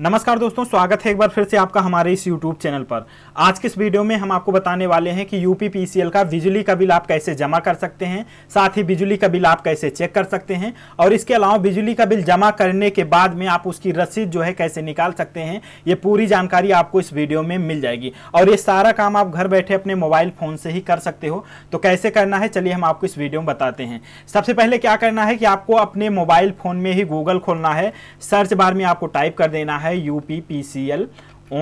नमस्कार दोस्तों स्वागत है एक बार फिर से आपका हमारे इस YouTube चैनल पर आज के इस वीडियो में हम आपको बताने वाले हैं कि यू पी का बिजली का बिल आप कैसे जमा कर सकते हैं साथ ही बिजली का बिल आप कैसे चेक कर सकते हैं और इसके अलावा बिजली का बिल जमा करने के बाद में आप उसकी रसीद जो है कैसे निकाल सकते हैं ये पूरी जानकारी आपको इस वीडियो में मिल जाएगी और ये सारा काम आप घर बैठे अपने मोबाइल फ़ोन से ही कर सकते हो तो कैसे करना है चलिए हम आपको इस वीडियो में बताते हैं सबसे पहले क्या करना है कि आपको अपने मोबाइल फ़ोन में ही गूगल खोलना है सर्च बार में आपको टाइप कर देना है है U P P C L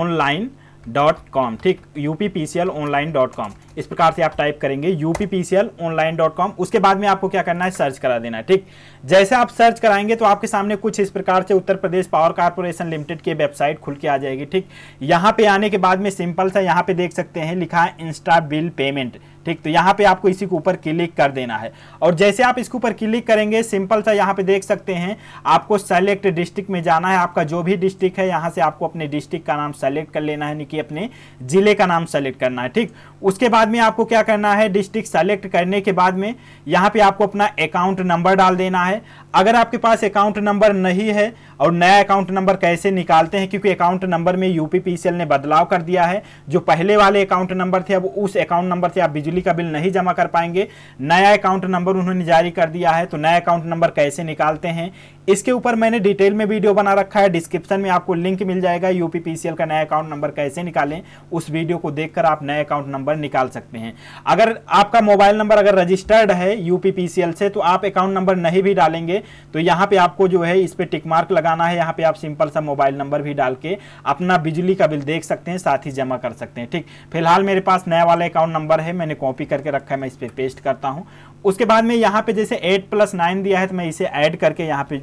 online dot com ठीक U P P C L online dot com इस प्रकार से आप टाइप करेंगे U P P C L online dot com उसके बाद में आपको क्या करना है सर्च करा देना है ठीक जैसे आप सर्च कराएंगे तो आपके सामने कुछ इस प्रकार से Uttar Pradesh power corporation limited की वेबसाइट खुल के आ जाएगी ठीक यहाँ पे आने के बाद में सिंपल सा यहाँ पे देख सकते हैं लिखा है इंस्टा बिल पेमेंट ठीक तो यहाँ पे आपको इसी के ऊपर क्लिक कर देना है और जैसे आप इसके ऊपर क्लिक करेंगे सिंपल सा यहाँ पे देख सकते हैं आपको सेलेक्ट डिस्ट्रिक्ट में जाना है आपका जो भी डिस्ट्रिक्ट है यहाँ से आपको अपने डिस्ट्रिक्ट का नाम सेलेक्ट कर लेना है यानी कि अपने जिले का नाम सेलेक्ट करना है ठीक उसके बाद में आपको क्या करना है डिस्ट्रिक्ट सेलेक्ट करने के बाद में यहाँ पे आपको अपना अकाउंट नंबर डाल देना है अगर आपके पास अकाउंट नंबर नहीं है और नया अकाउंट नंबर कैसे निकालते हैं क्योंकि अकाउंट नंबर में यूपीपीसीएल ने बदलाव कर दिया है जो पहले वाले अकाउंट नंबर थे अब उस अकाउंट नंबर से आप बिजली बिजली का बिल नहीं जमा कर पाएंगे नया अकाउंट नंबर उन्होंने जारी कर दिया है तो नया अकाउंट नंबर कैसे निकालते हैं इसके ऊपर मैंने डिटेल में वीडियो बना रखा है डिस्क्रिप्शन में आपको लिंक मिल जाएगा यूपीपीसीएल का नया अकाउंट नंबर कैसे निकालें उस वीडियो को देखकर आप नए अकाउंट नंबर निकाल सकते हैं अगर आपका मोबाइल नंबर अगर रजिस्टर्ड है यूपीपीसीएल से तो आप अकाउंट नंबर नहीं भी डालेंगे तो यहाँ पे आपको जो है इस पर टिक मार्क लगाना है यहाँ पे आप सिंपल सा मोबाइल नंबर भी डाल के अपना बिजली का बिल देख सकते हैं साथ ही जमा कर सकते हैं ठीक फिलहाल मेरे पास नया वाला अकाउंट नंबर है मैंने कॉपी करके रखा है मैं इस पर पेस्ट करता हूँ उसके बाद में यहाँ पे जैसे एट प्लस नाइन दिया है तो मैं इसे ऐड करके यहाँ पे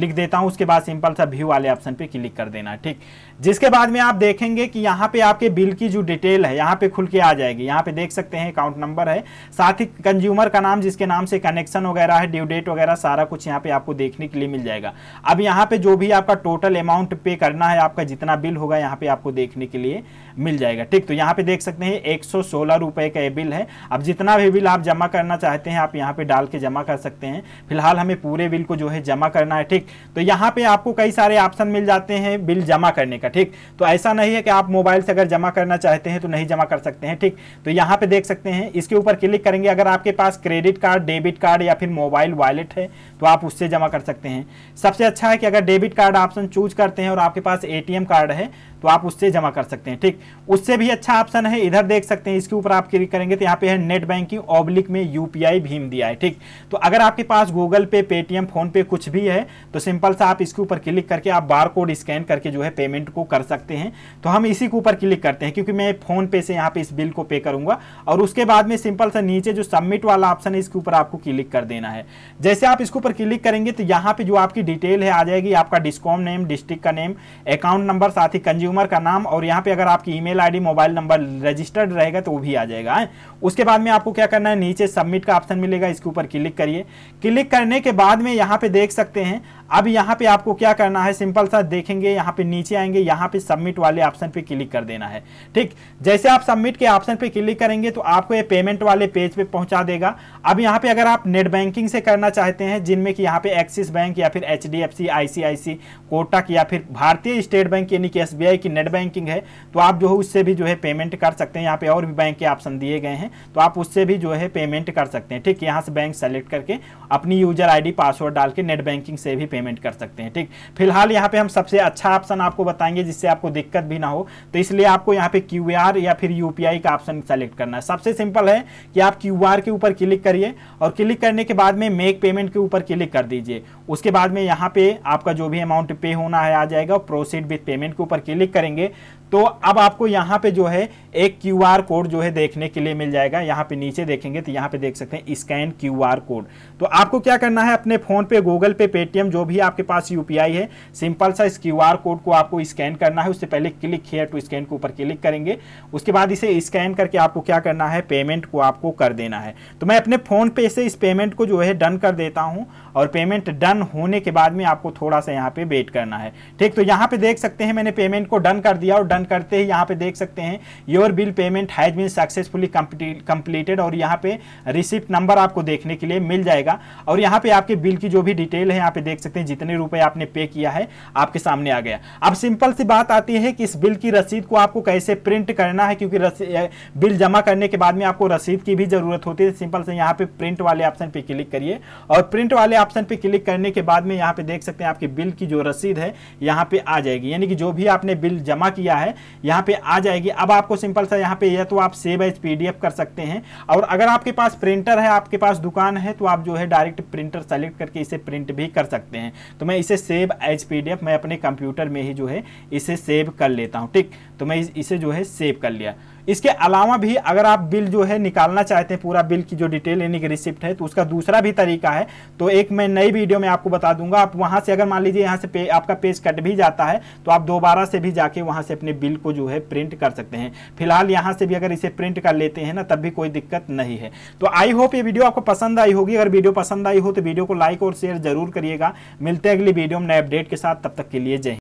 लिख देता हूं उसके बाद सिंपल सा व्यू वाले ऑप्शन पे क्लिक कर देना ठीक जिसके बाद में आप देखेंगे कि यहाँ पे आपके बिल की जो डिटेल है यहाँ पे खुल के आ जाएगी यहाँ पे देख सकते हैं अकाउंट नंबर है साथ ही कंज्यूमर का नाम जिसके नाम से कनेक्शन वगैरह है ड्यू डेट वगैरह सारा कुछ यहाँ पे आपको देखने के लिए मिल जाएगा अब यहाँ पे जो भी आपका टोटल अमाउंट पे करना है आपका जितना बिल होगा यहाँ पे आपको देखने के लिए मिल जाएगा ठीक तो यहाँ पे देख सकते हैं एक सौ का ये बिल है अब जितना भी बिल आप जमा करना चाहते हैं आप यहाँ पे डाल के जमा कर सकते हैं फिलहाल हमें पूरे बिल को जो है जमा करना है ठीक तो यहाँ पे आपको कई सारे ऑप्शन मिल जाते हैं बिल जमा करने का ठीक तो ऐसा नहीं है कि आप मोबाइल से अगर जमा करना चाहते हैं तो नहीं जमा कर सकते हैं ठीक तो यहाँ पे देख सकते हैं इसके ऊपर क्लिक करेंगे अगर आपके पास क्रेडिट कार्ड डेबिट कार्ड या फिर मोबाइल वॉलेट है तो आप उससे जमा कर सकते हैं सबसे अच्छा है कि अगर डेबिट कार्ड ऑप्शन चूज करते हैं और आपके पास एटीएम कार्ड है तो आप उससे जमा कर सकते हैं ठीक उससे भी अच्छा ऑप्शन है इधर देख सकते हैं इसके ऊपर आप क्लिक करेंगे तो यहाँ पे है नेट बैंकिंग ऑब्लिक में यूपीआई भीम दिया है ठीक तो अगर आपके पास Google Pay Paytm PhonePe कुछ भी है तो सिंपल सा आप इसके ऊपर क्लिक करके आप बार कोड स्कैन करके जो है पेमेंट को कर सकते हैं तो हम इसी के ऊपर क्लिक करते हैं क्योंकि मैं फोन पे से यहाँ पे इस बिल को पे करूंगा और उसके बाद में सिंपल सा नीचे जो सबमिट वाला ऑप्शन है इसके ऊपर आपको क्लिक कर देना है जैसे आप इसके ऊपर क्लिक करेंगे तो यहाँ पे जो आपकी डिटेल है आ जाएगी आपका डिस्कॉम नेम डिस्ट्रिक्ट का नेम अकाउंट नंबर साथ ही कंज्यूमर का नाम और यहाँ पे अगर आपकी email mobile number registered रहेगा तो वो भी आ जाएगा उसके बाद में आपको क्या करना है नीचे सबमिट का ऑप्शन मिलेगा इसके ऊपर क्लिक करिए क्लिक करने के बाद में यहाँ पे देख सकते हैं हैं अब यहाँ पे आपको क्या करना है सिंपल सा देखेंगे यहाँ पे नीचे आएंगे यहाँ पे सबमिट वाले ऑप्शन पे क्लिक कर देना है ठीक जैसे आप सबमिट के ऑप्शन पे क्लिक करेंगे तो आपको ये पेमेंट वाले पेज पे पहुंचा देगा अब यहाँ पे अगर आप नेट बैंकिंग से करना चाहते हैं जिनमें कि यहाँ पे एक्सिस बैंक या फिर एच डी कोटक या फिर भारतीय स्टेट बैंक यानी कि एस की नेट बैंकिंग है तो आप जो है उससे भी जो है पेमेंट कर सकते हैं यहाँ पे और भी बैंक के ऑप्शन दिए गए हैं तो आप उससे भी जो है पेमेंट कर सकते हैं ठीक यहाँ से बैंक सेलेक्ट करके अपनी यूजर आई पासवर्ड डाल के नेट बैंकिंग से भी पेमेंट कर सकते हैं ठीक फिलहाल यहाँ पे हम सबसे अच्छा ऑप्शन आपको बताएंगे जिससे आपको दिक्कत भी ना हो तो इसलिए आपको यहाँ पे क्यू या फिर यू का ऑप्शन सेलेक्ट करना है सबसे सिंपल है कि आप क्यू के ऊपर क्लिक करिए और क्लिक करने के बाद में मेक पेमेंट के ऊपर क्लिक कर दीजिए उसके बाद में यहाँ पे आपका जो भी अमाउंट पे होना है आ जाएगा प्रोसीड विथ पेमेंट के ऊपर क्लिक करेंगे तो अब आपको यहाँ पे जो है एक क्यू आर कोड जो है देखने के लिए मिल जाएगा यहाँ पे नीचे देखेंगे तो यहाँ पे देख सकते हैं स्कैन क्यू आर कोड तो आपको क्या करना है अपने फ़ोन पे गूगल पे पेटीएम जो भी आपके पास यू है सिंपल सा इस क्यू आर कोड को आपको स्कैन करना है उससे पहले क्लिक हेयर टू स्कैन के ऊपर क्लिक करेंगे उसके बाद इसे स्कैन करके आपको क्या करना है पेमेंट को आपको कर देना है तो मैं अपने फ़ोन पे से इस पेमेंट को जो है डन कर देता हूँ और पेमेंट डन होने के बाद में आपको थोड़ा सा यहाँ पे वेट करना है ठीक तो यहाँ पे देख सकते हैं मैंने पेमेंट को डन कर दिया और डन टर्न करते ही यहाँ पे देख सकते हैं your bill payment has been successfully completed और यहाँ पे रिसिप्ट नंबर आपको देखने के लिए मिल जाएगा और यहाँ पे आपके बिल की जो भी डिटेल है यहाँ पे देख सकते हैं जितने रुपए आपने पे किया है आपके सामने आ गया अब सिंपल सी बात आती है कि इस बिल की रसीद को आपको कैसे प्रिंट करना है क्योंकि बिल जमा करने के बाद में आपको रसीद की भी जरूरत होती है सिंपल से यहाँ पे प्रिंट वाले ऑप्शन पे क्लिक करिए और प्रिंट वाले ऑप्शन पे क्लिक करने के बाद में यहाँ पे देख सकते हैं आपके बिल की जो रसीद है यहाँ पे आ जाएगी यानी कि जो भी आपने बिल जमा किया है है यहाँ पे आ जाएगी अब आपको सिंपल सा यहाँ पे यह तो आप सेव एज पीडीएफ कर सकते हैं और अगर आपके पास प्रिंटर है आपके पास दुकान है तो आप जो है डायरेक्ट प्रिंटर सेलेक्ट करके इसे प्रिंट भी कर सकते हैं तो मैं इसे सेव एज पीडीएफ मैं अपने कंप्यूटर में ही जो है इसे सेव कर लेता हूँ ठीक तो मैं इसे जो है सेव कर लिया इसके अलावा भी अगर आप बिल जो है निकालना चाहते हैं पूरा बिल की जो डिटेल यानी कि रिसिप्ट है तो उसका दूसरा भी तरीका है तो एक मैं नई वीडियो में आपको बता दूंगा आप वहां से अगर मान लीजिए यहाँ से पे, आपका पेज कट भी जाता है तो आप दोबारा से भी जाके वहाँ से अपने बिल को जो है प्रिंट कर सकते हैं फिलहाल यहाँ से भी अगर इसे प्रिंट कर लेते हैं ना तब भी कोई दिक्कत नहीं है तो आई होप ये वीडियो आपको पसंद आई होगी अगर वीडियो पसंद आई हो तो वीडियो को लाइक और शेयर जरूर करिएगा मिलते हैं अगली वीडियो में नए अपडेट के साथ तब तक के लिए जय